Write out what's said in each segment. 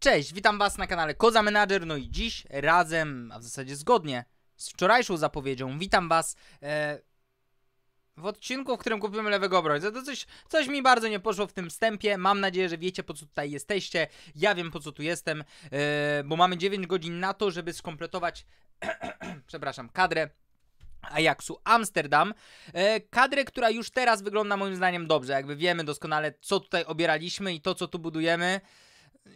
Cześć, witam Was na kanale Koza Manager, no i dziś razem, a w zasadzie zgodnie z wczorajszą zapowiedzią, witam Was e, w odcinku, w którym kupimy lewego obrońcę. To coś, coś mi bardzo nie poszło w tym wstępie, mam nadzieję, że wiecie po co tutaj jesteście, ja wiem po co tu jestem, e, bo mamy 9 godzin na to, żeby skompletować, przepraszam, kadrę Ajaxu Amsterdam. E, kadrę, która już teraz wygląda moim zdaniem dobrze. Jakby wiemy doskonale, co tutaj obieraliśmy i to, co tu budujemy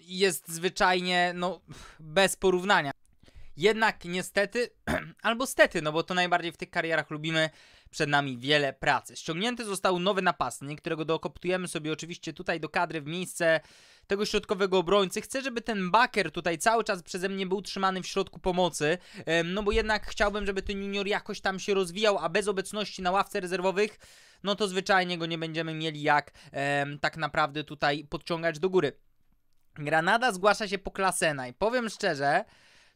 jest zwyczajnie no, bez porównania. Jednak niestety, albo stety, no bo to najbardziej w tych karierach lubimy, przed nami wiele pracy. Ściągnięty został nowy napastnik, którego dokoptujemy sobie oczywiście tutaj do kadry w miejsce tego środkowego obrońcy. Chcę, żeby ten baker tutaj cały czas przeze mnie był trzymany w środku pomocy, no bo jednak chciałbym, żeby ten junior jakoś tam się rozwijał, a bez obecności na ławce rezerwowych, no to zwyczajnie go nie będziemy mieli jak tak naprawdę tutaj podciągać do góry. Granada zgłasza się po Klasena i powiem szczerze,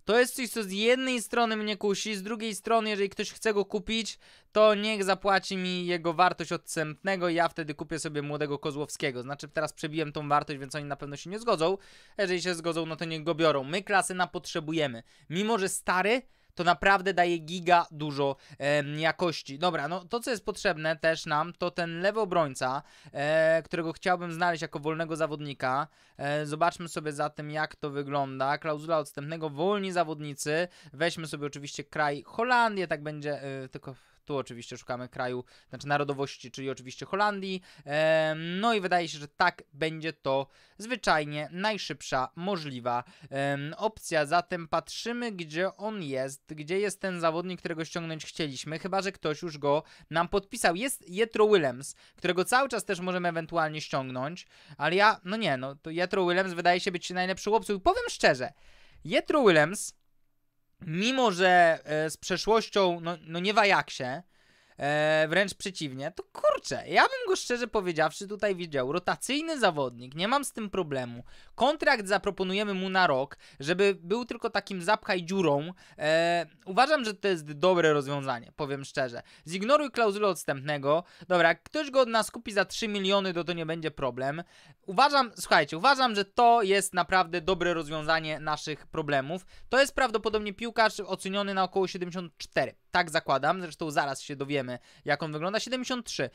to jest coś, co z jednej strony mnie kusi, z drugiej strony, jeżeli ktoś chce go kupić, to niech zapłaci mi jego wartość odstępnego i ja wtedy kupię sobie młodego Kozłowskiego. Znaczy teraz przebiłem tą wartość, więc oni na pewno się nie zgodzą. Jeżeli się zgodzą, no to niech go biorą. My Klasena potrzebujemy. Mimo, że stary, to naprawdę daje giga dużo e, jakości. Dobra, no to co jest potrzebne też nam, to ten lewy obrońca, e, którego chciałbym znaleźć jako wolnego zawodnika. E, zobaczmy sobie za tym jak to wygląda. Klauzula odstępnego, wolni zawodnicy. Weźmy sobie oczywiście kraj Holandię, tak będzie, e, tylko tu oczywiście szukamy kraju, znaczy narodowości, czyli oczywiście Holandii. No i wydaje się, że tak będzie to zwyczajnie najszybsza możliwa opcja. Zatem patrzymy, gdzie on jest, gdzie jest ten zawodnik, którego ściągnąć chcieliśmy, chyba że ktoś już go nam podpisał. Jest Jetro Willems, którego cały czas też możemy ewentualnie ściągnąć, ale ja, no nie, no to Jetro Willems wydaje się być najlepszy chłopcą i powiem szczerze, Jetro Willems mimo że e, z przeszłością, no, no nie się E, wręcz przeciwnie, to kurczę, ja bym go szczerze powiedziawszy tutaj widział. Rotacyjny zawodnik, nie mam z tym problemu. Kontrakt zaproponujemy mu na rok, żeby był tylko takim zapchaj dziurą. E, uważam, że to jest dobre rozwiązanie, powiem szczerze. Zignoruj klauzulę odstępnego. Dobra, jak ktoś go od nas kupi za 3 miliony, to to nie będzie problem. Uważam, słuchajcie, uważam, że to jest naprawdę dobre rozwiązanie naszych problemów. To jest prawdopodobnie piłkarz oceniony na około 74. Tak zakładam, zresztą zaraz się dowiemy wiemy, jak on wygląda. 73.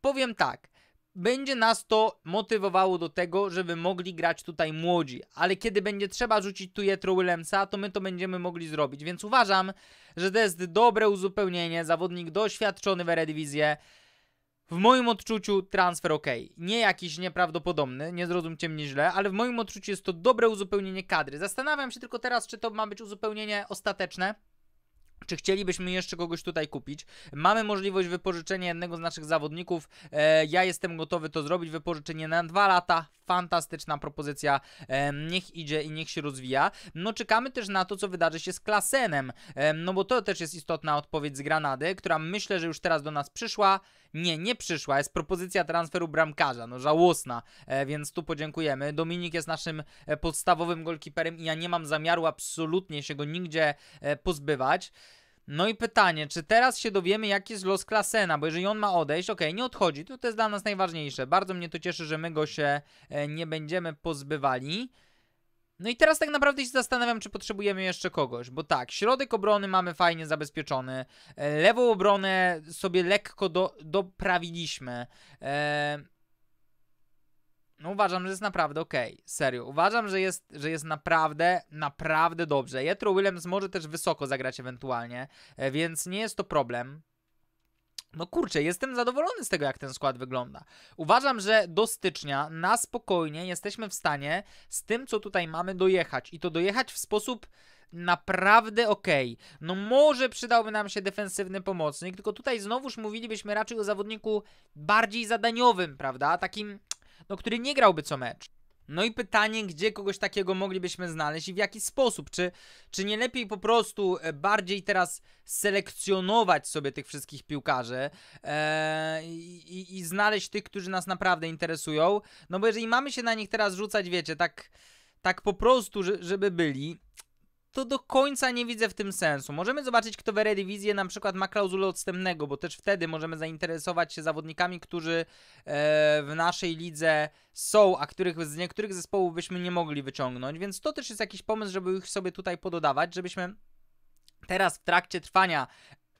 Powiem tak. Będzie nas to motywowało do tego, żeby mogli grać tutaj młodzi, ale kiedy będzie trzeba rzucić tu Jetro Willemsa, to my to będziemy mogli zrobić, więc uważam, że to jest dobre uzupełnienie, zawodnik doświadczony w Eredivisie, w moim odczuciu transfer ok. Nie jakiś nieprawdopodobny, nie zrozumcie mnie źle, ale w moim odczuciu jest to dobre uzupełnienie kadry. Zastanawiam się tylko teraz, czy to ma być uzupełnienie ostateczne, czy chcielibyśmy jeszcze kogoś tutaj kupić. Mamy możliwość wypożyczenia jednego z naszych zawodników. E, ja jestem gotowy to zrobić. Wypożyczenie na dwa lata. Fantastyczna propozycja. E, niech idzie i niech się rozwija. No czekamy też na to, co wydarzy się z Klasenem. E, no bo to też jest istotna odpowiedź z Granady, która myślę, że już teraz do nas przyszła. Nie, nie przyszła. Jest propozycja transferu bramkarza. No żałosna, e, więc tu podziękujemy. Dominik jest naszym e, podstawowym golkiperem i ja nie mam zamiaru absolutnie się go nigdzie e, pozbywać. No i pytanie, czy teraz się dowiemy, jaki jest los Klasena, bo jeżeli on ma odejść, okej, okay, nie odchodzi, to, to jest dla nas najważniejsze. Bardzo mnie to cieszy, że my go się nie będziemy pozbywali. No i teraz tak naprawdę się zastanawiam, czy potrzebujemy jeszcze kogoś, bo tak, środek obrony mamy fajnie zabezpieczony, e, lewą obronę sobie lekko do, doprawiliśmy. E, no uważam, że jest naprawdę ok, serio. Uważam, że jest, że jest naprawdę, naprawdę dobrze. Jetro Williams może też wysoko zagrać ewentualnie, e, więc nie jest to problem. No kurczę, jestem zadowolony z tego, jak ten skład wygląda. Uważam, że do stycznia na spokojnie jesteśmy w stanie z tym, co tutaj mamy, dojechać. I to dojechać w sposób naprawdę ok. No może przydałby nam się defensywny pomocnik, tylko tutaj znowuż mówilibyśmy raczej o zawodniku bardziej zadaniowym, prawda? Takim, no który nie grałby co mecz. No i pytanie, gdzie kogoś takiego moglibyśmy znaleźć i w jaki sposób? Czy, czy nie lepiej po prostu e, bardziej teraz selekcjonować sobie tych wszystkich piłkarzy e, i, i znaleźć tych, którzy nas naprawdę interesują? No bo jeżeli mamy się na nich teraz rzucać, wiecie, tak, tak po prostu, żeby byli, to do końca nie widzę w tym sensu. Możemy zobaczyć, kto w Eredivisie na przykład ma klauzulę odstępnego, bo też wtedy możemy zainteresować się zawodnikami, którzy e, w naszej lidze są, a których z niektórych zespołów byśmy nie mogli wyciągnąć, więc to też jest jakiś pomysł, żeby ich sobie tutaj pododawać, żebyśmy teraz w trakcie trwania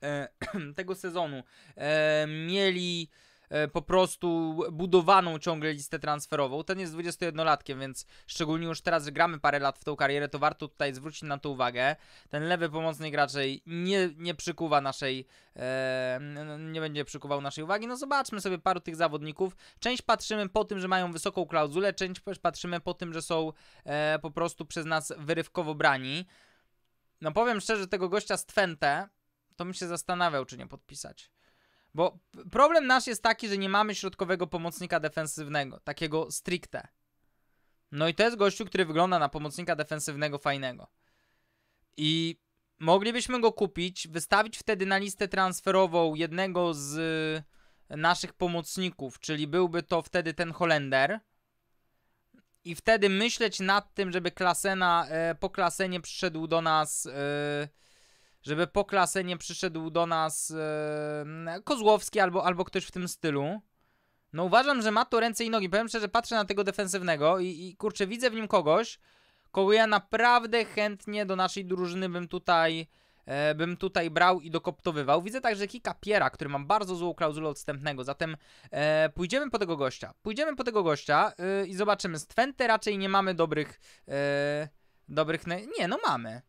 e, tego sezonu e, mieli E, po prostu budowaną ciągle listę transferową. Ten jest 21-latkiem, więc szczególnie już teraz, że gramy parę lat w tą karierę, to warto tutaj zwrócić na to uwagę. Ten lewy pomocnik raczej nie, nie przykuwa naszej, e, nie będzie przykuwał naszej uwagi. No zobaczmy sobie paru tych zawodników. Część patrzymy po tym, że mają wysoką klauzulę, część patrzymy po tym, że są e, po prostu przez nas wyrywkowo brani. No powiem szczerze, tego gościa z Twente, to bym się zastanawiał, czy nie podpisać. Bo problem nasz jest taki, że nie mamy środkowego pomocnika defensywnego, takiego stricte. No i to jest gościu, który wygląda na pomocnika defensywnego fajnego. I moglibyśmy go kupić, wystawić wtedy na listę transferową jednego z e, naszych pomocników, czyli byłby to wtedy ten Holender. I wtedy myśleć nad tym, żeby Klasena e, po Klasenie przyszedł do nas. E, żeby po klasę nie przyszedł do nas e, Kozłowski albo, albo ktoś w tym stylu. No uważam, że ma to ręce i nogi. Powiem szczerze, patrzę na tego defensywnego i, i kurczę, widzę w nim kogoś, kogo ja naprawdę chętnie do naszej drużyny bym tutaj e, bym tutaj brał i dokoptowywał. Widzę także Kika Piera, który ma bardzo złą klauzulę odstępnego, zatem e, pójdziemy po tego gościa. Pójdziemy po tego gościa e, i zobaczymy. Z Twente raczej nie mamy dobrych e, dobrych... Nie, no mamy.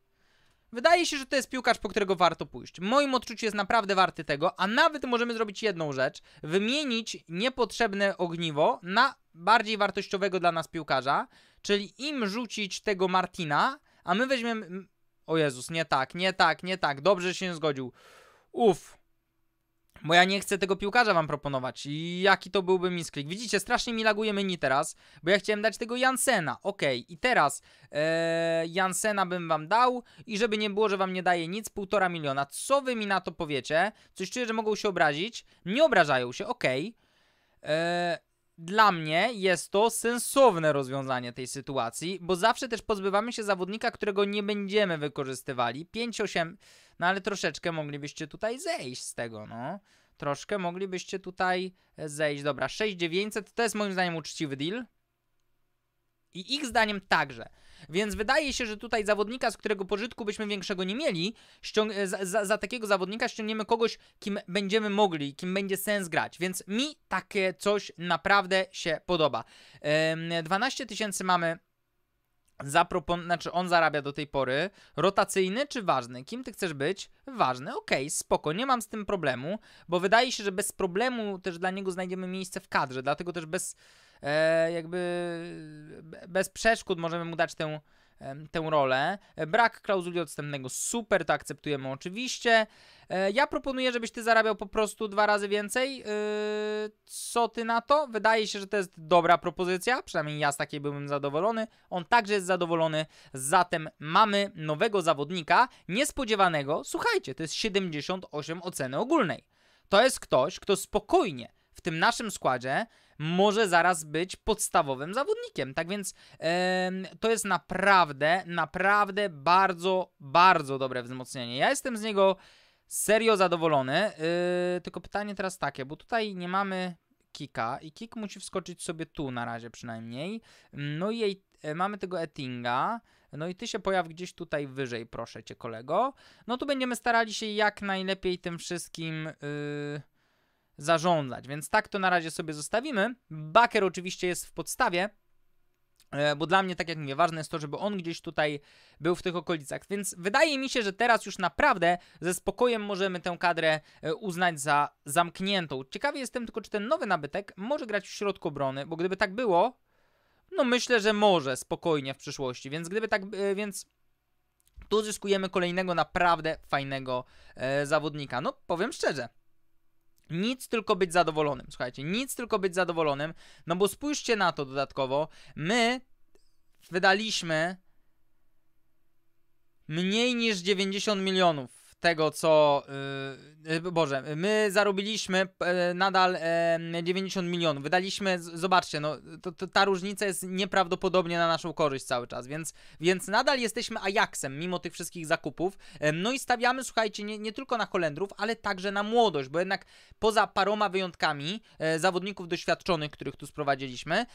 Wydaje się, że to jest piłkarz, po którego warto pójść. W moim odczuciu jest naprawdę warty tego, a nawet możemy zrobić jedną rzecz: wymienić niepotrzebne ogniwo na bardziej wartościowego dla nas piłkarza, czyli im rzucić tego Martina, a my weźmiemy. O Jezus, nie tak, nie tak, nie tak. Dobrze się zgodził. Uff. Bo ja nie chcę tego piłkarza wam proponować. Jaki to byłby misklik? Widzicie, strasznie mi laguje menu teraz, bo ja chciałem dać tego Jansena. Ok, i teraz ee, Jansena bym wam dał i żeby nie było, że wam nie daje nic, półtora miliona. Co wy mi na to powiecie? Coś czuję, że mogą się obrazić. Nie obrażają się, ok. E, dla mnie jest to sensowne rozwiązanie tej sytuacji, bo zawsze też pozbywamy się zawodnika, którego nie będziemy wykorzystywali. 5-8... No ale troszeczkę moglibyście tutaj zejść z tego, no. Troszkę moglibyście tutaj e, zejść. Dobra, 6900 to jest moim zdaniem uczciwy deal. I ich zdaniem także. Więc wydaje się, że tutaj zawodnika, z którego pożytku byśmy większego nie mieli, e, za, za, za, takiego zawodnika ściągniemy kogoś, kim będziemy mogli, kim będzie sens grać. Więc mi takie coś naprawdę się podoba. Ym, 12 tysięcy mamy zapropon... znaczy on zarabia do tej pory, rotacyjny czy ważny? Kim ty chcesz być? Ważny, okej, okay, spoko, nie mam z tym problemu, bo wydaje się, że bez problemu też dla niego znajdziemy miejsce w kadrze, dlatego też bez e, jakby bez przeszkód możemy mu dać tę tę rolę. E, brak klauzuli odstępnego, super, to akceptujemy oczywiście. E, ja proponuję, żebyś ty zarabiał po prostu dwa razy więcej. E, co ty na to? Wydaje się, że to jest dobra propozycja, przynajmniej ja z takiej byłem zadowolony. On także jest zadowolony, zatem mamy nowego zawodnika, niespodziewanego. Słuchajcie, to jest 78 oceny ogólnej. To jest ktoś, kto spokojnie w tym naszym składzie może zaraz być podstawowym zawodnikiem. Tak więc to jest naprawdę, naprawdę bardzo, bardzo dobre wzmocnienie. Ja jestem z niego serio zadowolony. Y, tylko pytanie teraz takie, bo tutaj nie mamy kika i kik musi wskoczyć sobie tu na razie przynajmniej. No i jej, e, mamy tego Ettinga. No i ty się pojaw gdzieś tutaj wyżej, proszę cię kolego. No tu będziemy starali się jak najlepiej tym wszystkim... Yy zarządzać, Więc tak to na razie sobie zostawimy. Backer oczywiście jest w podstawie, e, bo dla mnie, tak jak mówię, ważne jest to, żeby on gdzieś tutaj był w tych okolicach. Więc wydaje mi się, że teraz już naprawdę ze spokojem możemy tę kadrę e, uznać za zamkniętą. Ciekawy jestem tylko, czy ten nowy nabytek może grać w środku obrony, bo gdyby tak było, no myślę, że może spokojnie w przyszłości. Więc gdyby tak, e, więc tu zyskujemy kolejnego naprawdę fajnego zawodnika. No powiem szczerze, nic tylko być zadowolonym, słuchajcie, nic tylko być zadowolonym, no bo spójrzcie na to dodatkowo, my wydaliśmy mniej niż 90 milionów tego, co. Yy, Boże, my zarobiliśmy e, nadal 90 e, milionów. Wydaliśmy, zobaczcie, no, to, to, ta różnica jest nieprawdopodobnie na naszą korzyść cały czas, więc, więc nadal jesteśmy Ajaxem, mimo tych wszystkich zakupów. E, no i stawiamy, słuchajcie, nie, nie tylko na Holendrów, ale także na młodość, bo jednak poza paroma wyjątkami zawodników doświadczonych, których tu sprowadziliśmy,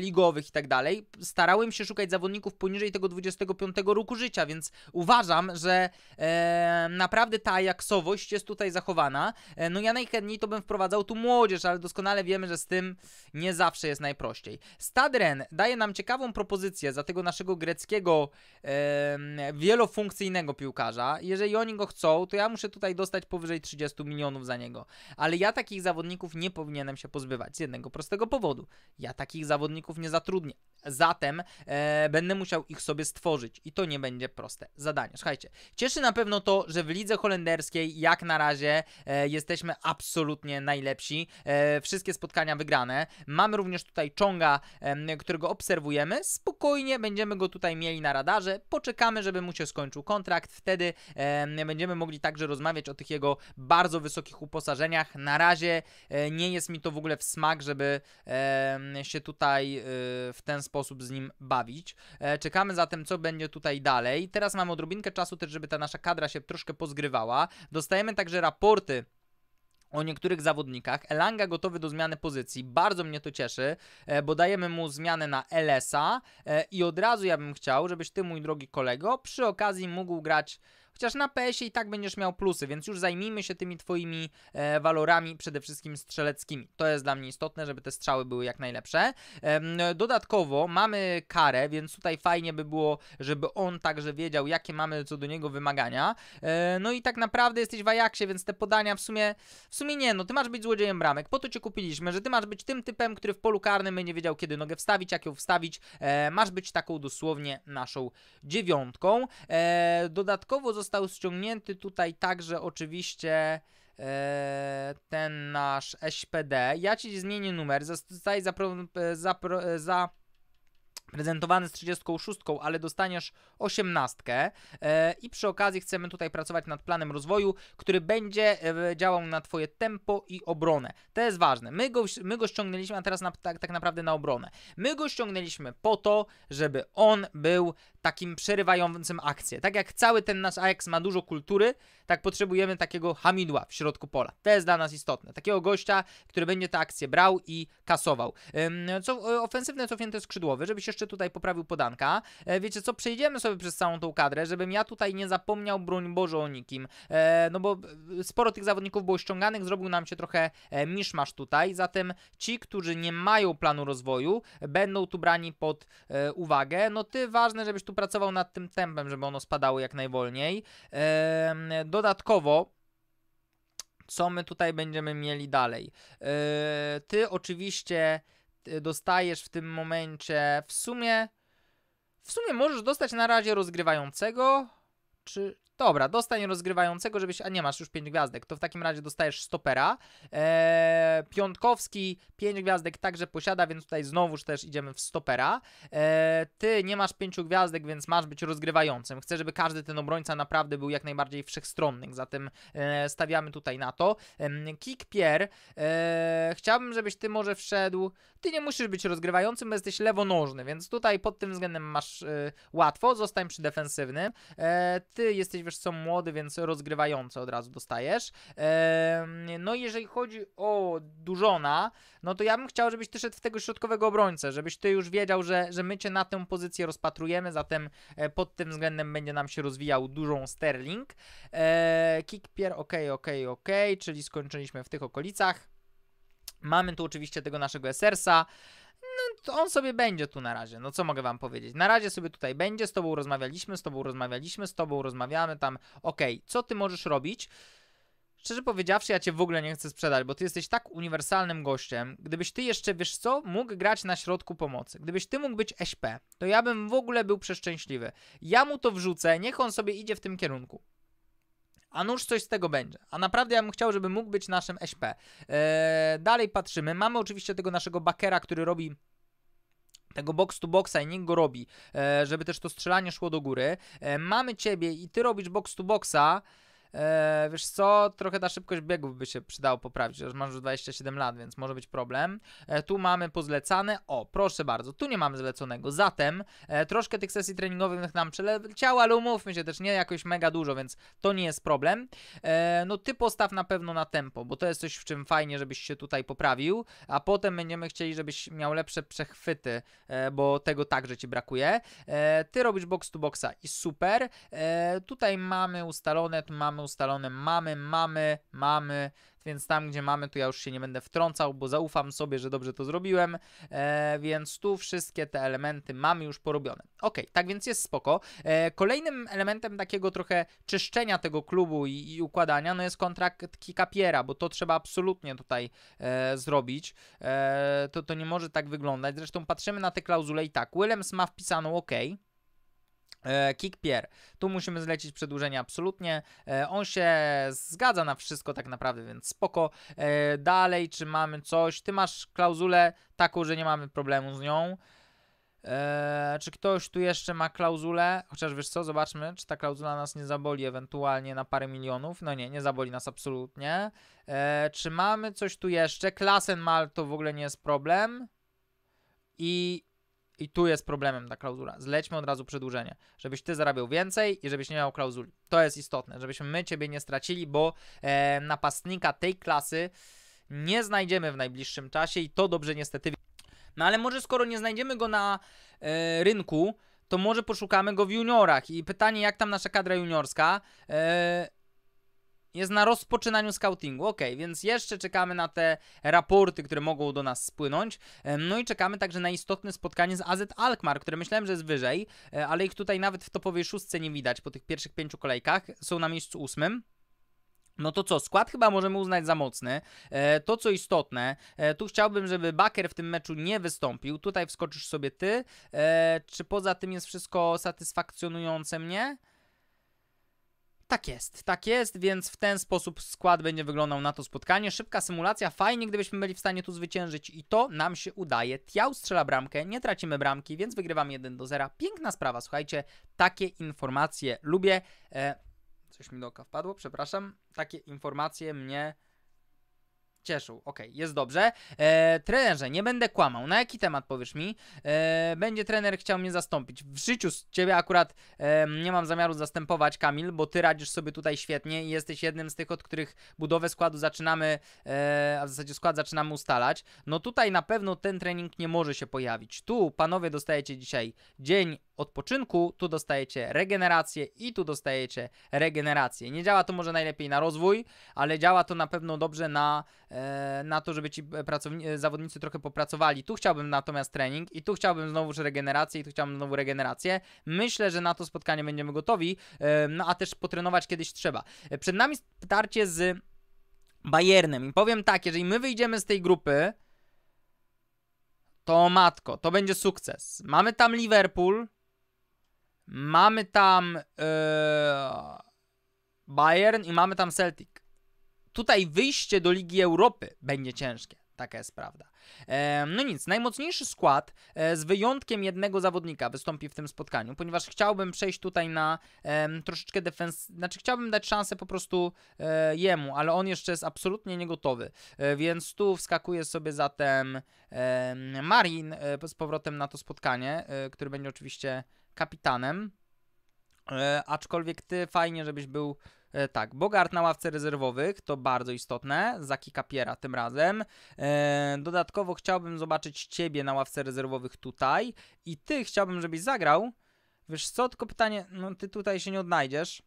ligowych i tak dalej, starałem się szukać zawodników poniżej tego 25 roku życia, więc uważam, że naprawdę ta jaksowość jest tutaj zachowana. E, no ja najchętniej to bym wprowadzał tu młodzież, ale doskonale wiemy, że z tym nie zawsze jest najprościej. Stadren daje nam ciekawą propozycję za tego naszego greckiego e, wielofunkcyjnego piłkarza. Jeżeli oni go chcą, to ja muszę tutaj dostać powyżej 30 milionów za niego. Ale ja takich zawodników nie powinienem się pozbywać z jednego prostego powodu. Ja takich zawodników nie zatrudnię. Zatem e, będę musiał ich sobie stworzyć i to nie będzie proste zadanie. Słuchajcie, cieszy na pewno to, że że w lidze holenderskiej jak na razie e, jesteśmy absolutnie najlepsi. E, wszystkie spotkania wygrane. Mamy również tutaj Czonga, e, którego obserwujemy. Spokojnie będziemy go tutaj mieli na radarze. Poczekamy, żeby mu się skończył kontrakt. Wtedy będziemy mogli także rozmawiać o tych jego bardzo wysokich uposażeniach. Na razie e, nie jest mi to w ogóle w smak, żeby się tutaj e, w ten sposób z nim bawić. E, czekamy zatem, co będzie tutaj dalej. Teraz mamy odrobinkę czasu też, żeby ta nasza kadra się troszkę troszkę pozgrywała. Dostajemy także raporty o niektórych zawodnikach. Elanga gotowy do zmiany pozycji, bardzo mnie to cieszy, e, bo dajemy mu zmianę na Elesa e, i od razu ja bym chciał, żebyś ty, mój drogi kolego, przy okazji mógł grać Chociaż na PS-ie i tak będziesz miał plusy, więc już zajmijmy się tymi twoimi e, walorami, przede wszystkim strzeleckimi. To jest dla mnie istotne, żeby te strzały były jak najlepsze. E, dodatkowo mamy karę, więc tutaj fajnie by było, żeby on także wiedział, jakie mamy co do niego wymagania. E, no i tak naprawdę jesteś w Ajaxie, więc te podania w sumie, w sumie nie, no ty masz być złodziejem bramek, po to cię kupiliśmy, że ty masz być tym typem, który w polu karnym będzie wiedział, kiedy nogę wstawić, jak ją wstawić. E, masz być taką dosłownie naszą dziewiątką. E, dodatkowo został został ściągnięty tutaj także oczywiście e, ten nasz SPD. Ja ci zmienię numer, zostaje zapro, e, zapro, e, za z 36, ale dostaniesz 18 i przy okazji chcemy tutaj pracować nad planem rozwoju, który będzie działał na Twoje tempo i obronę. To jest ważne. My go, my go ściągnęliśmy, a teraz na, tak, tak naprawdę na obronę. My go ściągnęliśmy po to, żeby on był takim przerywającym akcję. Tak jak cały ten nasz Ajax ma dużo kultury, tak potrzebujemy takiego hamidła w środku pola. To jest dla nas istotne. Takiego gościa, który będzie tę akcję brał i kasował. Co ofensywne cofnięte skrzydłowy, żebyś jeszcze tutaj poprawił podanka. E, wiecie co, przejdziemy sobie przez całą tą kadrę, żebym ja tutaj nie zapomniał, broń Boże, o nikim. E, no bo e, sporo tych zawodników było ściąganych, zrobił nam się trochę miszmasz tutaj, zatem ci, którzy nie mają planu rozwoju, będą tu brani pod uwagę. No ty ważne, żebyś tu prostu pracował nad tym tempem, żeby ono spadało jak najwolniej. Dodatkowo co my tutaj będziemy mieli dalej. E, ty oczywiście e, dostajesz w tym momencie w sumie. W sumie możesz dostać na razie rozgrywającego. Czy Dobra, dostań rozgrywającego, żebyś... A nie, masz już 5 gwiazdek. To w takim razie dostajesz stopera. Eee, Piątkowski 5 gwiazdek także posiada, więc tutaj znowuż też idziemy w stopera. Eee, ty nie masz 5 gwiazdek, więc masz być rozgrywającym. Chcę, żeby każdy ten obrońca naprawdę był jak najbardziej wszechstronny, zatem e, stawiamy tutaj na to. Eee, Kick Pier. Eee, chciałbym, żebyś ty może wszedł... Ty nie musisz być rozgrywającym, bo jesteś lewonożny, więc tutaj pod tym względem masz e, łatwo. Zostań przy defensywnym. Eee, ty jesteś wiesz są młody, więc rozgrywający od razu dostajesz. No i jeżeli chodzi o Dużona, no to ja bym chciał, żebyś ty szedł w tego środkowego obrońcę, żebyś ty już wiedział, że, że my cię na tę pozycję rozpatrujemy, zatem e, pod tym względem będzie nam się rozwijał Dużą Sterling. E, Kickpier, ok, ok, ok, czyli skończyliśmy w tych okolicach. Mamy tu oczywiście tego naszego SRS-a on sobie będzie tu na razie. No co mogę wam powiedzieć? Na razie sobie tutaj będzie, z tobą rozmawialiśmy, z tobą rozmawialiśmy, z tobą rozmawiamy tam. Okej, okay, co ty możesz robić? Szczerze powiedziawszy, ja cię w ogóle nie chcę sprzedać, bo ty jesteś tak uniwersalnym gościem. Gdybyś ty jeszcze, wiesz co, mógł grać na środku pomocy, gdybyś ty mógł być SP, to ja bym w ogóle był przeszczęśliwy. Ja mu to wrzucę, niech on sobie idzie w tym kierunku. A nuż coś z tego będzie. A naprawdę ja bym chciał, żeby mógł być naszym SP. Eee, dalej patrzymy. Mamy oczywiście tego naszego bakera, który robi tego box to boxa i nikt go robi, e, żeby też to strzelanie szło do góry. E, mamy ciebie i ty robisz box to boxa, E, wiesz co, trochę ta szybkość biegów by się przydało poprawić, chociaż masz już 27 lat, więc może być problem. E, tu mamy pozlecane, o proszę bardzo, tu nie mamy zleconego, zatem e, troszkę tych sesji treningowych nam przeleciało, ale umówmy się też nie jakoś mega dużo, więc to nie jest problem. E, no ty postaw na pewno na tempo, bo to jest coś w czym fajnie, żebyś się tutaj poprawił, a potem będziemy chcieli, żebyś miał lepsze przechwyty, e, bo tego także ci brakuje. E, ty robisz box to boxa i super. tutaj mamy ustalone, tu mamy mamy ustalone, mamy, mamy, mamy, więc tam gdzie mamy, to ja już się nie będę wtrącał, bo zaufam sobie, że dobrze to zrobiłem, e, więc tu wszystkie te elementy mamy już porobione. Ok, tak więc jest spoko. E, kolejnym elementem takiego trochę czyszczenia tego klubu i, i układania, no jest kontrakt Kikapiera, bo to trzeba absolutnie tutaj e, zrobić, e, to, to nie może tak wyglądać, zresztą patrzymy na te klauzule i tak, Willems ma wpisaną ok, E, Pier. Tu musimy zlecić przedłużenie absolutnie. E, on się zgadza na wszystko tak naprawdę, więc spoko. E, dalej, czy mamy coś? Ty masz klauzulę taką, że nie mamy problemu z nią. Eee, czy ktoś tu jeszcze ma klauzulę? Chociaż wiesz co, zobaczmy, czy ta klauzula nas nie zaboli ewentualnie na parę milionów. No nie, nie zaboli nas absolutnie. Eee, czy mamy coś tu jeszcze? Klasen mal to w ogóle nie jest problem. I i tu jest problemem ta klauzula. Zlećmy od razu przedłużenie, żebyś ty zarabiał więcej i żebyś nie miał klauzuli. To jest istotne, żebyśmy my ciebie nie stracili, bo e, napastnika tej klasy nie znajdziemy w najbliższym czasie i to dobrze niestety. No ale może skoro nie znajdziemy go na e, rynku, to może poszukamy go w juniorach. I pytanie, jak tam nasza kadra juniorska? E, jest na rozpoczynaniu scoutingu, ok, więc jeszcze czekamy na te raporty, które mogą do nas spłynąć. No i czekamy także na istotne spotkanie z AZ Alkmaar, które myślałem, że jest wyżej, e, ale ich tutaj nawet w topowej szóstce nie widać po tych pierwszych pięciu kolejkach. Są na miejscu ósmym. No to co, skład chyba możemy uznać za mocny. E, to co istotne, e, tu chciałbym, żeby Baker w tym meczu nie wystąpił. Tutaj wskoczysz sobie ty. E, czy poza tym jest wszystko satysfakcjonujące mnie? Tak jest, tak jest, więc w ten sposób skład będzie wyglądał na to spotkanie. Szybka symulacja, fajnie gdybyśmy byli w stanie tu zwyciężyć i to nam się udaje. Tiał strzela bramkę, nie tracimy bramki, więc wygrywam 1 do 0. Piękna sprawa, słuchajcie, takie informacje lubię. E, coś mi do oka wpadło, przepraszam. Takie informacje mnie Cieszył, ok, jest dobrze. E, trenerze, nie będę kłamał. Na jaki temat powiesz mi? E, będzie trener chciał mnie zastąpić. W życiu z ciebie akurat e, nie mam zamiaru zastępować, Kamil, bo ty radzisz sobie tutaj świetnie i jesteś jednym z tych, od których budowę składu zaczynamy, e, a w zasadzie skład zaczynamy ustalać. No tutaj na pewno ten trening nie może się pojawić. Tu panowie dostajecie dzisiaj dzień odpoczynku, tu dostajecie regenerację i tu dostajecie regenerację. Nie działa to może najlepiej na rozwój, ale działa to na pewno dobrze na, e, na to, żeby ci e, e, zawodnicy trochę popracowali. Tu chciałbym natomiast trening i tu chciałbym znowu regenerację i tu chciałbym znowu regenerację. Myślę, że na to spotkanie będziemy gotowi, no a też potrenować kiedyś trzeba. Przed nami starcie z Bayernem i powiem tak, jeżeli my wyjdziemy z tej grupy, to matko, to będzie sukces. Mamy tam Liverpool, Mamy tam e, Bayern i mamy tam Celtic. Tutaj wyjście do Ligi Europy będzie ciężkie. Taka jest prawda. E, no nic, najmocniejszy skład e, z wyjątkiem jednego zawodnika wystąpi w tym spotkaniu, ponieważ chciałbym przejść tutaj na troszeczkę defens... Znaczy chciałbym dać szansę po prostu jemu, ale on jeszcze jest absolutnie niegotowy, więc tu wskakuje sobie zatem Marin z powrotem na to spotkanie, który będzie oczywiście kapitanem. E, aczkolwiek ty fajnie, żebyś był e, tak, Bogart na ławce rezerwowych, to bardzo istotne, Zaki Kapiera tym razem. E, dodatkowo chciałbym zobaczyć ciebie na ławce rezerwowych tutaj i ty chciałbym, żebyś zagrał. Wiesz co, tylko pytanie, no ty tutaj się nie odnajdziesz.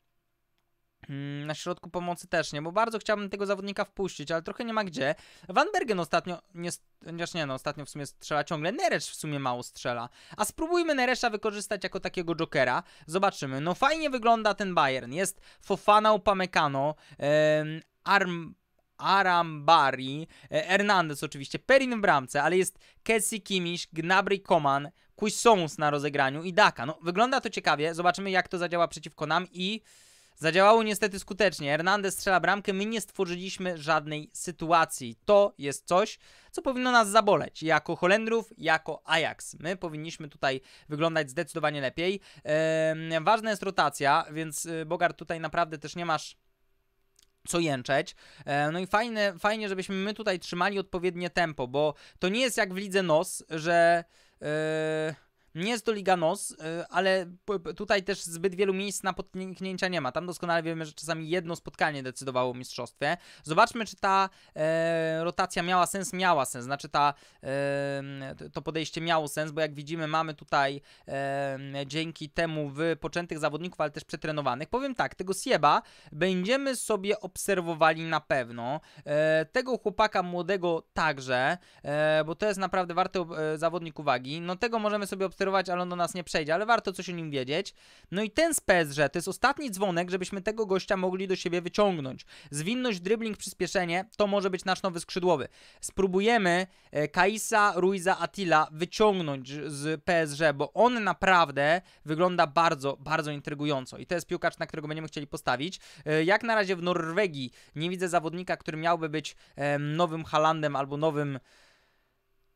Mm, na środku pomocy też nie, bo bardzo chciałbym tego zawodnika wpuścić, ale trochę nie ma gdzie. Van Bergen ostatnio, nie, chociaż nie no, ostatnio w sumie strzela ciągle. Neresz w sumie mało strzela. A spróbujmy Neresza wykorzystać jako takiego jokera. Zobaczymy. No fajnie wygląda ten Bayern. Jest Fofana Upamecano, em, Arm... Arambari, e, Hernandez oczywiście, Perin w bramce, ale jest Kessi Kimiś, Gnabry Koman, Cuisons na rozegraniu i Daka. No, wygląda to ciekawie. Zobaczymy, jak to zadziała przeciwko nam i Zadziałało niestety skutecznie. Hernandez strzela bramkę, my nie stworzyliśmy żadnej sytuacji. To jest coś, co powinno nas zaboleć. Jako Holendrów, jako Ajax. My powinniśmy tutaj wyglądać zdecydowanie lepiej. Yy, ważna jest rotacja, więc y, Bogart tutaj naprawdę też nie masz co jęczeć. E, no i fajne, fajnie, żebyśmy my tutaj trzymali odpowiednie tempo, bo to nie jest jak w lidze NOS, że... Yy nie jest to Liga NOS, y, ale tutaj też zbyt wielu miejsc na potknięcia nie ma. Tam doskonale wiemy, że czasami jedno spotkanie decydowało o mistrzostwie. Zobaczmy, czy ta e, rotacja miała sens. Miała sens, znaczy ta, e, to podejście miało sens, bo jak widzimy, mamy tutaj e, dzięki temu wypoczętych zawodników, ale też przetrenowanych. Powiem tak, tego Sieba będziemy sobie obserwowali na pewno. E, tego chłopaka młodego także, e, bo to jest naprawdę warte e, zawodnik uwagi. No tego możemy sobie obserwować sterować, ale on do nas nie przejdzie, ale warto coś o nim wiedzieć. No i ten z PSG to jest ostatni dzwonek, żebyśmy tego gościa mogli do siebie wyciągnąć. Zwinność, dribbling, przyspieszenie to może być nasz nowy skrzydłowy. Spróbujemy e, Kaisa Ruiza Attila wyciągnąć z PSG, bo on naprawdę wygląda bardzo, bardzo intrygująco i to jest piłkarz, na którego będziemy chcieli postawić. E, jak na razie w Norwegii nie widzę zawodnika, który miałby być nowym Halandem albo nowym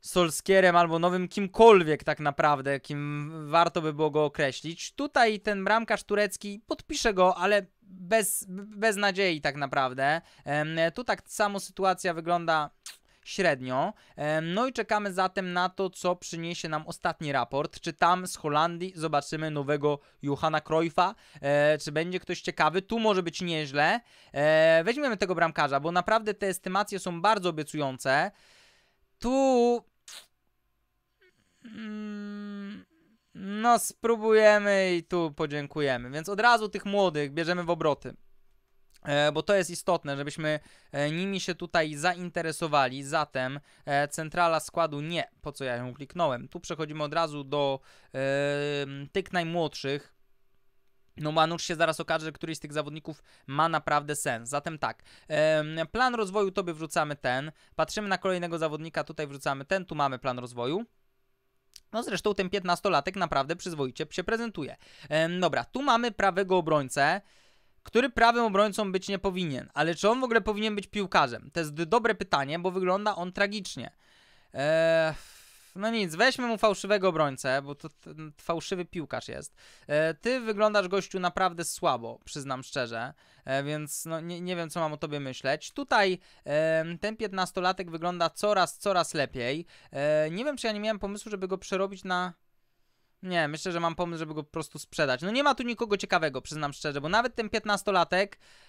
Solskierem albo nowym kimkolwiek tak naprawdę, kim warto by było go określić. Tutaj ten bramkarz turecki podpisze go, ale bez, bez nadziei tak naprawdę. Tu tak samo sytuacja wygląda średnio. No i czekamy zatem na to, co przyniesie nam ostatni raport. Czy tam z Holandii zobaczymy nowego Johana Cruyffa? E, czy będzie ktoś ciekawy? Tu może być nieźle. E, weźmiemy tego bramkarza, bo naprawdę te estymacje są bardzo obiecujące. Tu Mm, no, spróbujemy i tu podziękujemy. Więc od razu tych młodych bierzemy w obroty. E, bo to jest istotne, żebyśmy e, nimi się tutaj zainteresowali. Zatem e, centrala składu nie, po co ja ją kliknąłem. Tu przechodzimy od razu do tych najmłodszych. No Manusz się zaraz okaże, że któryś z tych zawodników ma naprawdę sens. Zatem tak, plan rozwoju tobie wrzucamy ten, patrzymy na kolejnego zawodnika, tutaj wrzucamy ten, tu mamy plan rozwoju. No zresztą ten piętnastolatek naprawdę przyzwoicie się prezentuje. Ehm, dobra, tu mamy prawego obrońcę, który prawym obrońcą być nie powinien, ale czy on w ogóle powinien być piłkarzem? To jest dobre pytanie, bo wygląda on tragicznie. Eee no nic, weźmy mu fałszywego obrońcę, bo to fałszywy piłkarz jest. E, ty wyglądasz gościu naprawdę słabo, przyznam szczerze, e, więc no, nie, nie wiem, co mam o tobie myśleć. Tutaj e, ten 15 wygląda coraz, coraz lepiej. E, nie wiem, czy ja nie miałem pomysłu, żeby go przerobić na... Nie, myślę, że mam pomysł, żeby go po prostu sprzedać. No nie ma tu nikogo ciekawego, przyznam szczerze, bo nawet ten 15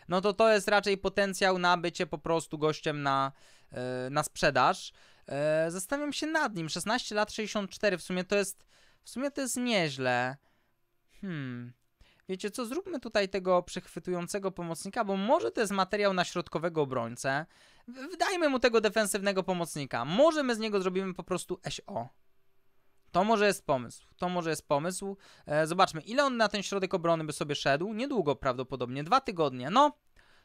no to to jest raczej potencjał na bycie po prostu gościem na, e, na sprzedaż. E, zastanawiam się nad nim. 16 lat 64 w sumie to jest. W sumie to jest nieźle. Hmm. Wiecie co, zróbmy tutaj tego przechwytującego pomocnika, bo może to jest materiał na środkowego obrońcę. Wydajmy mu tego defensywnego pomocnika. Może my z niego zrobimy po prostu SO. To może jest pomysł. To może jest pomysł. E, zobaczmy, ile on na ten środek obrony by sobie szedł. Niedługo prawdopodobnie, dwa tygodnie. No,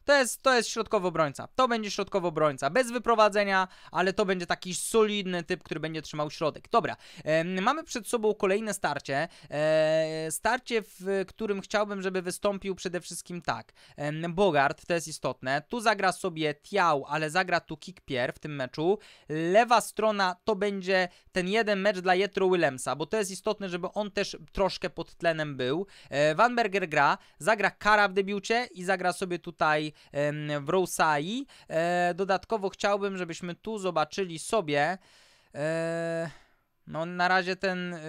to jest, to jest środkowo obrońca. To będzie środkowo obrońca. Bez wyprowadzenia, ale to będzie taki solidny typ, który będzie trzymał środek. Dobra, e, mamy przed sobą kolejne starcie. E, starcie, w którym chciałbym, żeby wystąpił przede wszystkim tak. E, Bogart, to jest istotne. Tu zagra sobie Tiał, ale zagra tu Kick Pier w tym meczu. Lewa strona to będzie ten jeden mecz dla Jetro Willemsa, bo to jest istotne, żeby on też troszkę pod tlenem był. E, Vanberger gra, zagra Kara w debiucie i zagra sobie tutaj w Rousai. E, dodatkowo chciałbym, żebyśmy tu zobaczyli sobie e, no na razie ten e,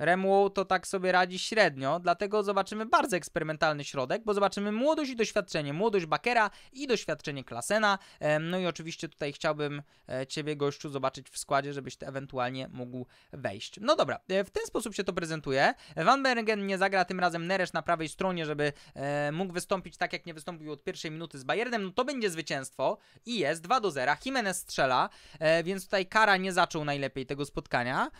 Remu to tak sobie radzi średnio, dlatego zobaczymy bardzo eksperymentalny środek, bo zobaczymy młodość i doświadczenie. Młodość Bakera i doświadczenie Klasena. No i oczywiście tutaj chciałbym e, Ciebie, gościu, zobaczyć w składzie, żebyś Ty ewentualnie mógł wejść. No dobra, e, w ten sposób się to prezentuje. Van Bergen nie zagra, tym razem Neresz na prawej stronie, żeby e, mógł wystąpić tak, jak nie wystąpił od pierwszej minuty z Bayernem. No to będzie zwycięstwo i jest 2 do 0. Jimenez strzela, więc tutaj Kara nie zaczął najlepiej tego spotkania,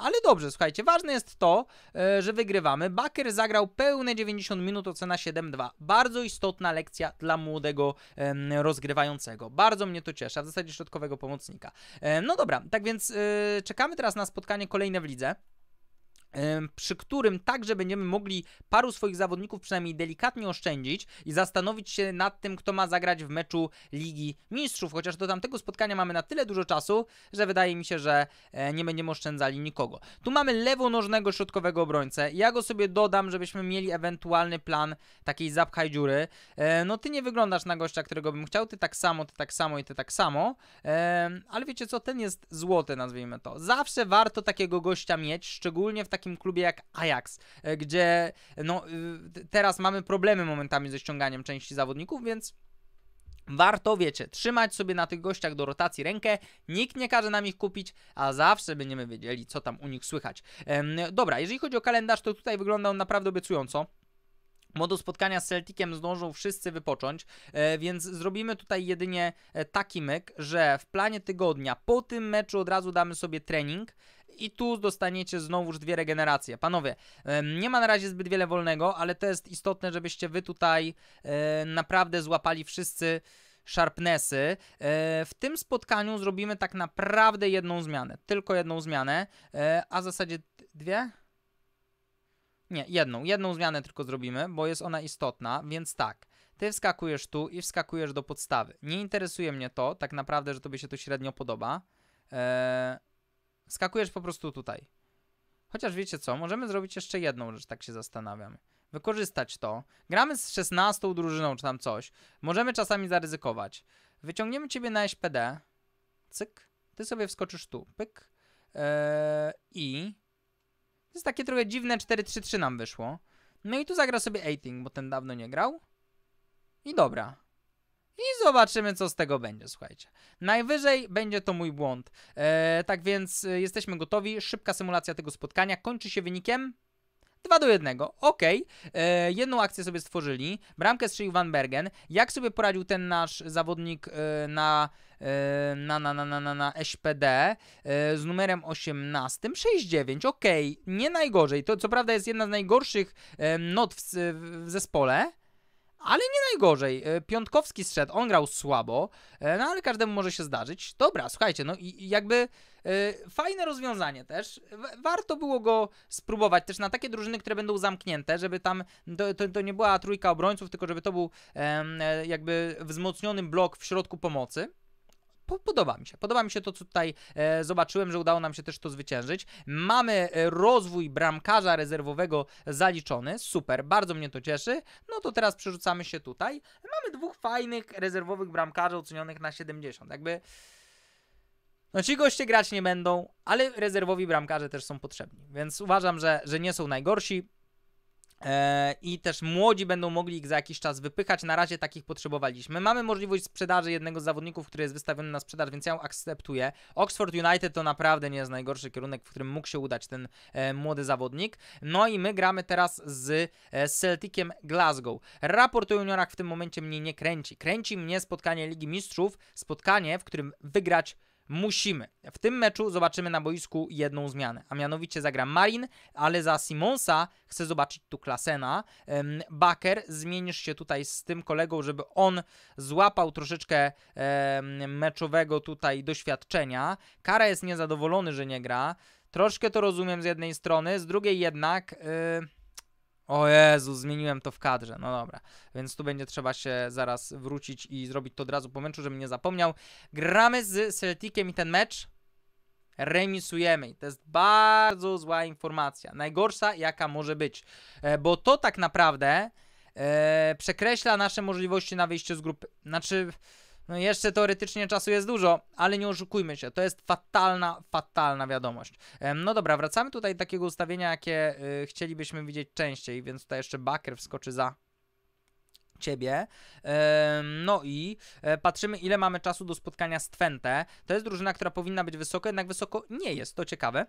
ale dobrze, słuchajcie, ważne jest jest to, e, że wygrywamy. Baker zagrał pełne 90 minut, ocena 7-2. Bardzo istotna lekcja dla młodego rozgrywającego. Bardzo mnie to cieszy, a w zasadzie środkowego pomocnika. E, no dobra, tak więc e, czekamy teraz na spotkanie kolejne w lidze przy którym także będziemy mogli paru swoich zawodników przynajmniej delikatnie oszczędzić i zastanowić się nad tym, kto ma zagrać w meczu Ligi Mistrzów, chociaż do tamtego spotkania mamy na tyle dużo czasu, że wydaje mi się, że e, nie będziemy oszczędzali nikogo. Tu mamy lewonożnego środkowego obrońcę, ja go sobie dodam, żebyśmy mieli ewentualny plan takiej zapchaj dziury. E, no ty nie wyglądasz na gościa, którego bym chciał, ty tak samo, ty tak samo i ty tak samo, e, ale wiecie co, ten jest złoty, nazwijmy to. Zawsze warto takiego gościa mieć, szczególnie w takim takim klubie jak Ajax, e, gdzie no, y, teraz mamy problemy momentami ze ściąganiem części zawodników, więc Warto, wiecie, trzymać sobie na tych gościach do rotacji rękę, nikt nie każe nam ich kupić, a zawsze będziemy wiedzieli, co tam u nich słychać. dobra, jeżeli chodzi o kalendarz, to tutaj wygląda on naprawdę obiecująco. Modu spotkania z Celticiem zdążą wszyscy wypocząć, e, więc zrobimy tutaj jedynie e, taki myk, że w planie tygodnia po tym meczu od razu damy sobie trening, i tu dostaniecie znowuż dwie regeneracje. Panowie, nie ma na razie zbyt wiele wolnego, ale to jest istotne, żebyście wy tutaj e, naprawdę złapali wszyscy sharpnessy. E, w tym spotkaniu zrobimy tak naprawdę jedną zmianę, tylko jedną zmianę, e, a w zasadzie dwie? Nie, jedną, jedną zmianę tylko zrobimy, bo jest ona istotna, więc tak. Ty wskakujesz tu i wskakujesz do podstawy. Nie interesuje mnie to, tak naprawdę, że tobie się to średnio podoba. Eee, Skakujesz po prostu tutaj. Chociaż wiecie co, możemy zrobić jeszcze jedną rzecz, tak się zastanawiam. Wykorzystać to. Gramy z 16 drużyną czy tam coś. Możemy czasami zaryzykować. Wyciągniemy ciebie na SPD. Cyk. Ty sobie wskoczysz tu. Pyk. Eee, I... To jest takie trochę dziwne 4-3-3 nam wyszło. No i tu zagra sobie Eighting, bo ten dawno nie grał. I dobra. I zobaczymy, co z tego będzie, słuchajcie. Najwyżej będzie to mój błąd. E, tak więc e, jesteśmy gotowi. Szybka symulacja tego spotkania kończy się wynikiem 2 do 1. ok, e, jedną akcję sobie stworzyli. Bramkę strzelił Van Bergen. Jak sobie poradził ten nasz zawodnik e, na, e, na, na, na, na, na, na SPD e, z numerem 18? 6-9. ok, nie najgorzej. To co prawda jest jedna z najgorszych not w, w zespole ale nie najgorzej. E, Piątkowski zszedł, on grał słabo, e, no ale każdemu może się zdarzyć. Dobra, słuchajcie, no i jakby e, fajne rozwiązanie też. Warto było go spróbować też na takie drużyny, które będą zamknięte, żeby tam to, to, to nie była trójka obrońców, tylko żeby to był jakby wzmocniony blok w środku pomocy podoba mi się. Podoba mi się to, co tutaj e, zobaczyłem, że udało nam się też to zwyciężyć. Mamy e, rozwój bramkarza rezerwowego zaliczony. Super, bardzo mnie to cieszy. No to teraz przerzucamy się tutaj. Mamy dwóch fajnych rezerwowych bramkarzy ocenionych na 70. Jakby. No ci goście grać nie będą, ale rezerwowi bramkarze też są potrzebni, więc uważam, że, że nie są najgorsi. E, I też młodzi będą mogli ich za jakiś czas wypychać. Na razie takich potrzebowaliśmy. Mamy możliwość sprzedaży jednego z zawodników, który jest wystawiony na sprzedaż, więc ja ją akceptuję. Oxford United to naprawdę nie jest najgorszy kierunek, w którym mógł się udać ten e, młody zawodnik. No i my gramy teraz z e, Celticiem Glasgow. Raport o juniorach w tym momencie mnie nie kręci. Kręci mnie spotkanie Ligi Mistrzów, spotkanie, w którym wygrać musimy. W tym meczu zobaczymy na boisku jedną zmianę, a mianowicie zagra Marin, ale za Simonsa chcę zobaczyć tu Klasena. Baker, zmienisz się tutaj z tym kolegą, żeby on złapał troszeczkę meczowego tutaj doświadczenia. Kara jest niezadowolony, że nie gra. Troszkę to rozumiem z jednej strony, z drugiej jednak... Yy o Jezu, zmieniłem to w kadrze. No dobra, więc tu będzie trzeba się zaraz wrócić i zrobić to od razu po meczu, żebym nie zapomniał. Gramy z Celticiem i ten mecz remisujemy. I to jest bardzo zła informacja. Najgorsza, jaka może być. E, bo to tak naprawdę e, przekreśla nasze możliwości na wyjście z grupy. Znaczy... No jeszcze teoretycznie czasu jest dużo, ale nie oszukujmy się, to jest fatalna, fatalna wiadomość. No dobra, wracamy tutaj do takiego ustawienia, jakie y, chcielibyśmy widzieć częściej, więc tutaj jeszcze backer wskoczy za ciebie. No i e, patrzymy, ile mamy czasu do spotkania z Twente. To jest drużyna, która powinna być wysoko, jednak wysoko nie jest. To ciekawe.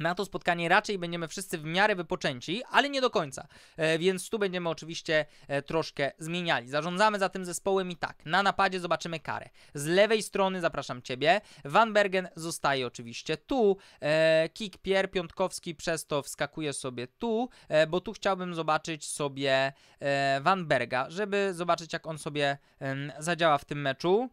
Na to spotkanie raczej będziemy wszyscy w miarę wypoczęci, ale nie do końca, e, więc tu będziemy oczywiście e, troszkę zmieniali. Zarządzamy za tym zespołem i tak, na napadzie zobaczymy karę. Z lewej strony zapraszam Ciebie, Van Bergen zostaje oczywiście tu, e, kick Pier Piątkowski przez to wskakuje sobie tu, e, bo tu chciałbym zobaczyć sobie e, Van Berga, żeby zobaczyć jak on sobie e, zadziała w tym meczu.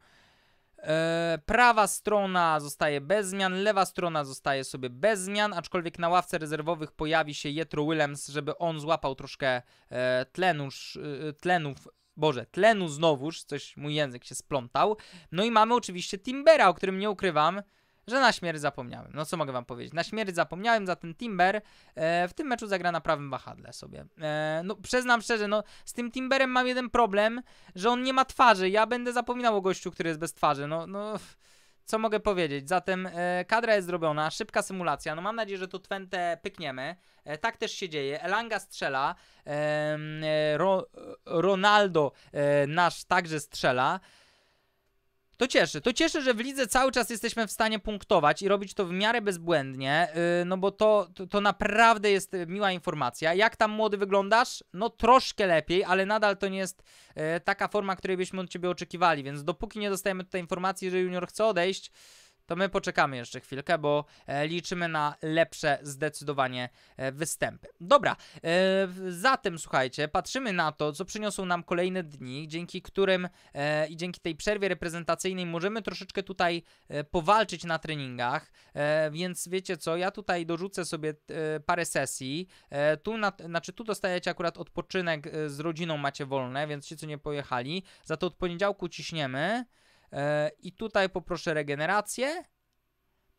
E, prawa strona zostaje bez zmian, lewa strona zostaje sobie bez zmian, aczkolwiek na ławce rezerwowych pojawi się Jetro Willems, żeby on złapał troszkę tlenu, tlenuż, e, tlenów Boże, tlenu znowuż, coś mój język się splątał. No i mamy oczywiście Timbera, o którym nie ukrywam, że na śmierć zapomniałem. No co mogę wam powiedzieć? Na śmierć zapomniałem, za ten Timber e, w tym meczu zagra na prawym wahadle sobie. E, no przyznam szczerze, no z tym Timberem mam jeden problem, że on nie ma twarzy. Ja będę zapominał o gościu, który jest bez twarzy. No, no co mogę powiedzieć? Zatem e, kadra jest zrobiona, szybka symulacja. No mam nadzieję, że tu Twente pykniemy. E, tak też się dzieje. Elanga strzela. E, ro, Ronaldo e, nasz także strzela. To cieszy. To cieszy, że w lidze cały czas jesteśmy w stanie punktować i robić to w miarę bezbłędnie, y, no bo to, to, to, naprawdę jest y, miła informacja. Jak tam młody wyglądasz? No troszkę lepiej, ale nadal to nie jest y, taka forma, której byśmy od ciebie oczekiwali, więc dopóki nie dostajemy tutaj informacji, że junior chce odejść, to my poczekamy jeszcze chwilkę, bo e, liczymy na lepsze zdecydowanie e, występy. Dobra, e, zatem słuchajcie, patrzymy na to, co przyniosą nam kolejne dni, dzięki którym i dzięki tej przerwie reprezentacyjnej możemy troszeczkę tutaj powalczyć na treningach, więc wiecie co, ja tutaj dorzucę sobie parę sesji, tu, na, znaczy tu dostajecie akurat odpoczynek z rodziną macie wolne, więc ci co nie pojechali, za to od poniedziałku ciśniemy, E, I tutaj poproszę regenerację.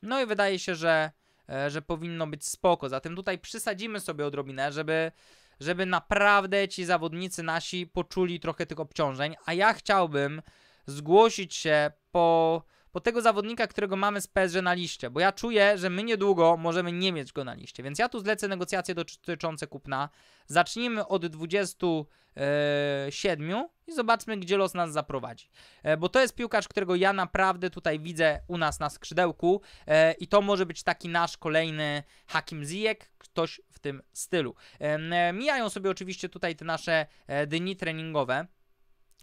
No i wydaje się, że, e, że powinno być spoko. Zatem tutaj przysadzimy sobie odrobinę, żeby, żeby naprawdę ci zawodnicy nasi poczuli trochę tych obciążeń. A ja chciałbym zgłosić się po po tego zawodnika, którego mamy z PSG na liście, bo ja czuję, że my niedługo możemy nie mieć go na liście, więc ja tu zlecę negocjacje dotyczące kupna. Zacznijmy od 27 e, i zobaczmy, gdzie los nas zaprowadzi. E, bo to jest piłkarz, którego ja naprawdę tutaj widzę u nas na skrzydełku e, i to może być taki nasz kolejny Hakim Ziyech, ktoś w tym stylu. Mijają sobie oczywiście tutaj te nasze dni treningowe,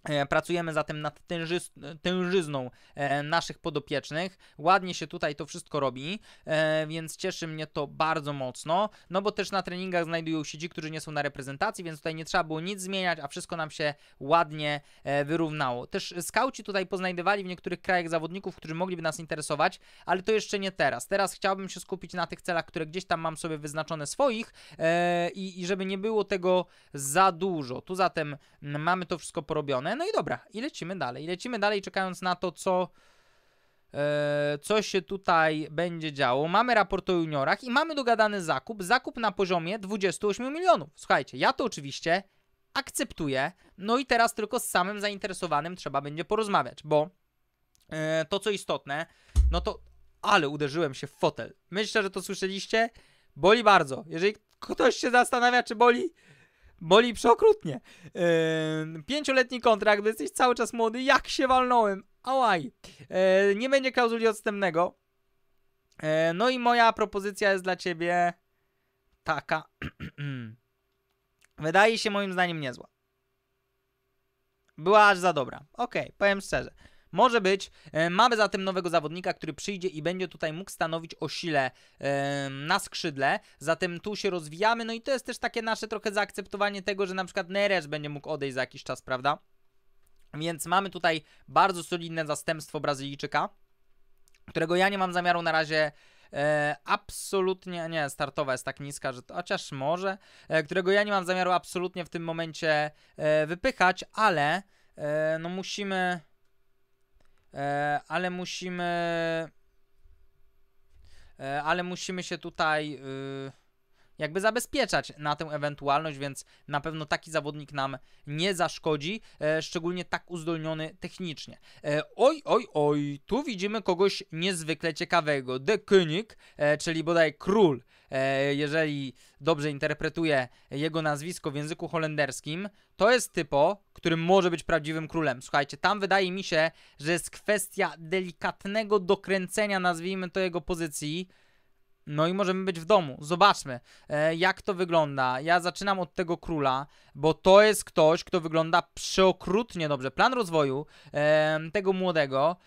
E, pracujemy zatem nad tężyz, tężyzną e, naszych podopiecznych. Ładnie się tutaj to wszystko robi, e, więc cieszy mnie to bardzo mocno. No bo też na treningach znajdują się ci, którzy nie są na reprezentacji, więc tutaj nie trzeba było nic zmieniać, a wszystko nam się ładnie wyrównało. Też skauci tutaj poznajdywali w niektórych krajach zawodników, którzy mogliby nas interesować, ale to jeszcze nie teraz. Teraz chciałbym się skupić na tych celach, które gdzieś tam mam sobie wyznaczone swoich i żeby nie było tego za dużo. Tu zatem mm, mamy to wszystko porobione. No i dobra, i lecimy dalej. I lecimy dalej, czekając na to, co, e, co się tutaj będzie działo. Mamy raport o juniorach i mamy dogadany zakup. Zakup na poziomie 28 milionów. Słuchajcie, ja to oczywiście akceptuję. No i teraz tylko z samym zainteresowanym trzeba będzie porozmawiać, bo e, to, co istotne, no to ale uderzyłem się w fotel. Myślę, że to słyszeliście. Boli bardzo. Jeżeli ktoś się zastanawia, czy boli, Boli przeokrutnie. Yy, pięcioletni kontrakt, jesteś cały czas młody, jak się walnąłem. Ałaj. Yy, nie będzie klauzuli odstępnego. Yy, no i moja propozycja jest dla ciebie taka. Wydaje się moim zdaniem niezła. Była aż za dobra. Okej, okay, powiem szczerze. Może być. E, mamy zatem nowego zawodnika, który przyjdzie i będzie tutaj mógł stanowić o sile e, na skrzydle. Zatem tu się rozwijamy. No i to jest też takie nasze trochę zaakceptowanie tego, że na przykład Neres będzie mógł odejść za jakiś czas, prawda? Więc mamy tutaj bardzo solidne zastępstwo Brazylijczyka, którego ja nie mam zamiaru na razie e, absolutnie, nie, startowa jest tak niska, że to, chociaż może, e, którego ja nie mam zamiaru absolutnie w tym momencie e, wypychać, ale e, no musimy E, ale musimy. E, ale musimy się tutaj. Y, jakby zabezpieczać na tę ewentualność, więc na pewno taki zawodnik nam nie zaszkodzi, e, szczególnie tak uzdolniony technicznie. oj, oj, oj, tu widzimy kogoś niezwykle ciekawego. The König, czyli bodaj król E, jeżeli dobrze interpretuję jego nazwisko w języku holenderskim, to jest typo, który może być prawdziwym królem. Słuchajcie, tam wydaje mi się, że jest kwestia delikatnego dokręcenia, nazwijmy to jego pozycji. No i możemy być w domu. Zobaczmy, e, jak to wygląda. Ja zaczynam od tego króla, bo to jest ktoś, kto wygląda przeokrutnie dobrze. Plan rozwoju e, tego młodego.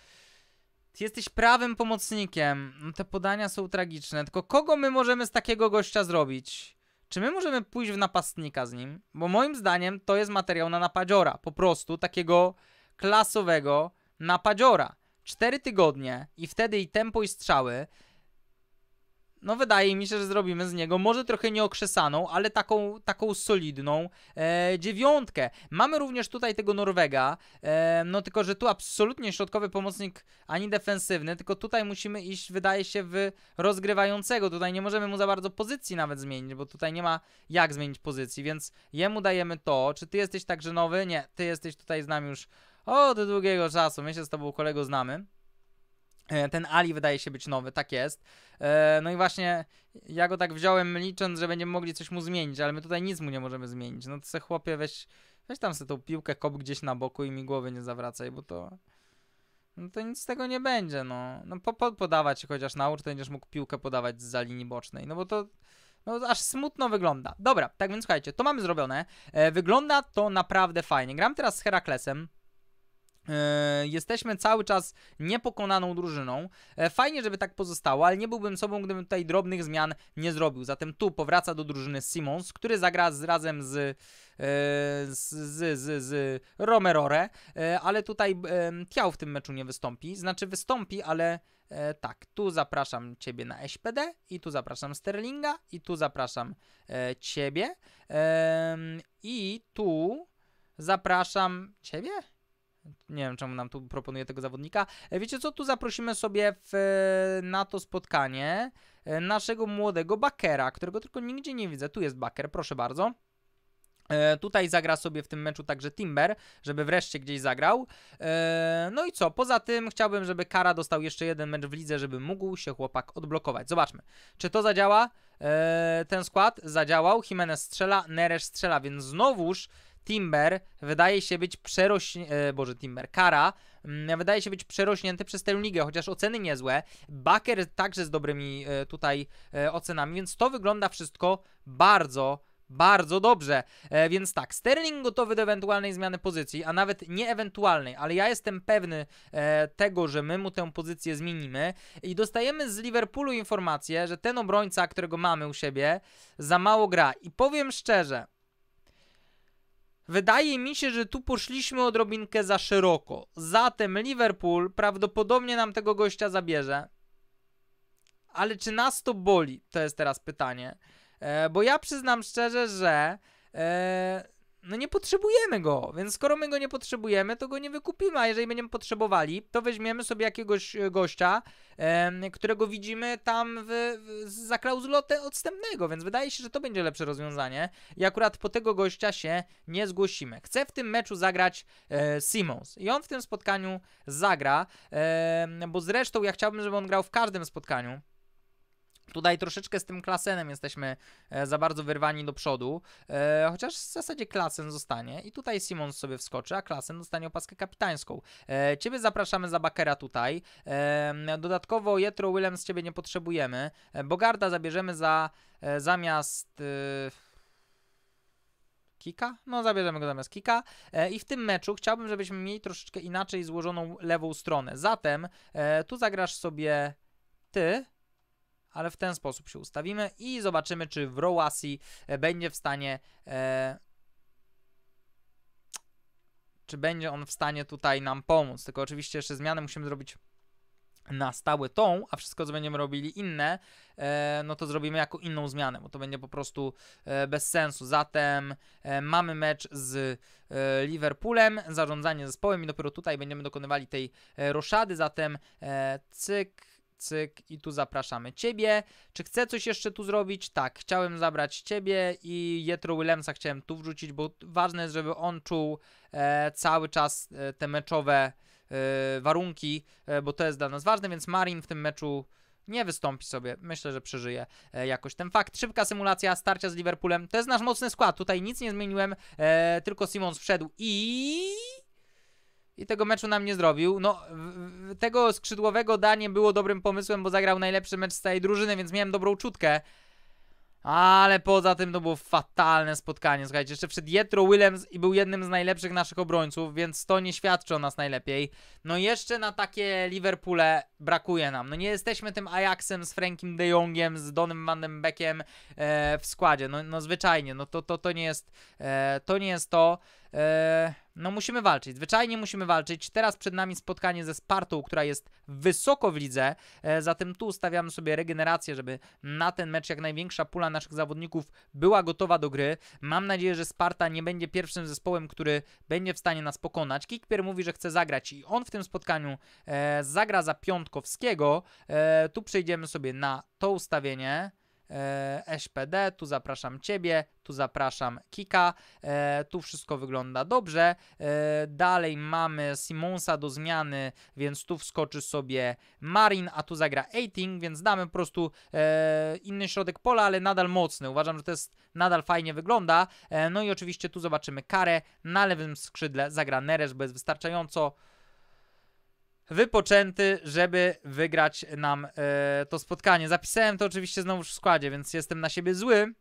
Ty jesteś prawym pomocnikiem. No te podania są tragiczne. Tylko kogo my możemy z takiego gościa zrobić? Czy my możemy pójść w napastnika z nim? Bo moim zdaniem to jest materiał na napadziora. Po prostu takiego klasowego napadziora. Cztery tygodnie i wtedy i tempo i strzały no wydaje mi się, że zrobimy z niego może trochę nieokrzesaną, ale taką, taką solidną e, dziewiątkę. Mamy również tutaj tego Norwega, e, no tylko, że tu absolutnie środkowy pomocnik, ani defensywny, tylko tutaj musimy iść, wydaje się, w rozgrywającego. Tutaj nie możemy mu za bardzo pozycji nawet zmienić, bo tutaj nie ma jak zmienić pozycji, więc jemu dajemy to. Czy ty jesteś także nowy? Nie, ty jesteś tutaj z nami już od długiego czasu, my się z tobą kolego znamy. E, ten Ali wydaje się być nowy, tak jest. E, no i właśnie ja go tak wziąłem licząc, że będziemy mogli coś mu zmienić, ale my tutaj nic mu nie możemy zmienić. No to se chłopie weź, weź tam sobie tą piłkę, kop gdzieś na boku i mi głowy nie zawracaj, bo to... No to nic z tego nie będzie, no. No po, po, podawać chociaż naucz, to będziesz mógł piłkę podawać za linii bocznej, no bo to... No aż smutno wygląda. Dobra, tak więc słuchajcie, to mamy zrobione. E, wygląda to naprawdę fajnie. Gram teraz z Heraklesem. E, jesteśmy cały czas niepokonaną drużyną. E, fajnie, żeby tak pozostało, ale nie byłbym sobą, gdybym tutaj drobnych zmian nie zrobił. Zatem tu powraca do drużyny Simons, który zagra z, razem z, e, z, z, z, z Romerore, ale tutaj Tiał w tym meczu nie wystąpi. Znaczy wystąpi, ale tak, tu zapraszam Ciebie na SPD i tu zapraszam Sterlinga i tu zapraszam Ciebie i tu zapraszam Ciebie? Nie wiem, czemu nam tu proponuje tego zawodnika. E, wiecie co, tu zaprosimy sobie w, e, na to spotkanie e, naszego młodego bakera, którego tylko nigdzie nie widzę. Tu jest baker, proszę bardzo. Tutaj zagra sobie w tym meczu także Timber, żeby wreszcie gdzieś zagrał. No i co? Poza tym chciałbym, żeby Kara dostał jeszcze jeden mecz w lidze, żeby mógł się chłopak odblokować. Zobaczmy, czy to zadziała. Ten skład zadziałał, Jimenez strzela, Neres strzela, więc znowuż Timber wydaje się być przerośnięty, e, boże Timber, Kara mm, wydaje się być przerośnięty przez tę ligę, chociaż oceny niezłe. Baker także z dobrymi e, tutaj e, ocenami, więc to wygląda wszystko bardzo, bardzo dobrze. E, więc tak, Sterling gotowy do ewentualnej zmiany pozycji, a nawet nie ewentualnej, ale ja jestem pewny e, tego, że my mu tę pozycję zmienimy i dostajemy z Liverpoolu informację, że ten obrońca, którego mamy u siebie, za mało gra. I powiem szczerze, Wydaje mi się, że tu poszliśmy odrobinkę za szeroko. Zatem Liverpool prawdopodobnie nam tego gościa zabierze. Ale czy nas to boli? To jest teraz pytanie. E, bo ja przyznam szczerze, że e, no nie potrzebujemy go, więc skoro my go nie potrzebujemy, to go nie wykupimy, a jeżeli będziemy potrzebowali, to weźmiemy sobie jakiegoś e, gościa, którego widzimy tam w, w, za klauzulotę odstępnego, więc wydaje się, że to będzie lepsze rozwiązanie i akurat po tego gościa się nie zgłosimy. Chcę w tym meczu zagrać e, Simons i on w tym spotkaniu zagra, e, bo zresztą ja chciałbym, żeby on grał w każdym spotkaniu, Tutaj troszeczkę z tym klasenem jesteśmy e, za bardzo wyrwani do przodu, e, chociaż w zasadzie klasen zostanie i tutaj Simon sobie wskoczy, a klasen dostanie opaskę kapitańską. E, ciebie zapraszamy za Bakera tutaj. dodatkowo Jetro Willem z ciebie nie potrzebujemy. Bogarda zabierzemy za zamiast... Kika? No, zabierzemy go zamiast Kika. E, I w tym meczu chciałbym, żebyśmy mieli troszeczkę inaczej złożoną lewą stronę. Zatem e, tu zagrasz sobie ty, ale w ten sposób się ustawimy i zobaczymy, czy w Roasi e, będzie w stanie... E, czy będzie on w stanie tutaj nam pomóc. Tylko oczywiście jeszcze zmianę musimy zrobić na stałe tą, a wszystko, co będziemy robili inne, e, no to zrobimy jako inną zmianę, bo to będzie po prostu e, bez sensu. Zatem e, mamy mecz z e, Liverpoolem, zarządzanie zespołem i dopiero tutaj będziemy dokonywali tej e, roszady, zatem cyk, cyk i tu zapraszamy Ciebie. Czy chcę coś jeszcze tu zrobić? Tak, chciałem zabrać Ciebie i Jetro Williamsa chciałem tu wrzucić, bo ważne jest, żeby on czuł e, cały czas e, te meczowe e, warunki, e, bo to jest dla nas ważne, więc Marin w tym meczu nie wystąpi sobie. Myślę, że przeżyje e, jakoś ten fakt. Szybka symulacja starcia z Liverpoolem. To jest nasz mocny skład. Tutaj nic nie zmieniłem, e, tylko Simons wszedł i i tego meczu nam nie zrobił. No, tego skrzydłowego danie było dobrym pomysłem, bo zagrał najlepszy mecz z całej drużyny, więc miałem dobrą czutkę. Ale poza tym to było fatalne spotkanie. Słuchajcie, jeszcze przed Jetro Willems i był jednym z najlepszych naszych obrońców, więc to nie świadczy o nas najlepiej. No jeszcze na takie Liverpoole brakuje nam. No nie jesteśmy tym Ajaxem z Frankiem de Jongiem, z Donem Van den Beckiem e, w składzie. No, no zwyczajnie, no to, to, to nie jest e, to. Nie jest to. E, no musimy walczyć, zwyczajnie musimy walczyć. Teraz przed nami spotkanie ze Spartą, która jest wysoko w lidze, e, zatem tu ustawiamy sobie regenerację, żeby na ten mecz jak największa pula naszych zawodników była gotowa do gry. Mam nadzieję, że Sparta nie będzie pierwszym zespołem, który będzie w stanie nas pokonać. Kikpier mówi, że chce zagrać i on w tym spotkaniu e, zagra za Piątkowskiego. tu przejdziemy sobie na to ustawienie. E, SPD, tu zapraszam Ciebie, tu zapraszam Kika, e, tu wszystko wygląda dobrze. E, dalej mamy Simonsa do zmiany, więc tu wskoczy sobie Marin, a tu zagra Eating, więc damy po prostu inny środek pola, ale nadal mocny. Uważam, że to jest nadal fajnie wygląda. No i oczywiście tu zobaczymy karę. Na lewym skrzydle zagra Neres, bo jest wystarczająco wypoczęty, żeby wygrać nam e, to spotkanie. Zapisałem to oczywiście znowu w składzie, więc jestem na siebie zły.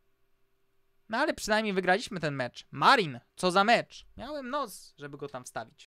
No ale przynajmniej wygraliśmy ten mecz. Marin, co za mecz. Miałem nos, żeby go tam wstawić.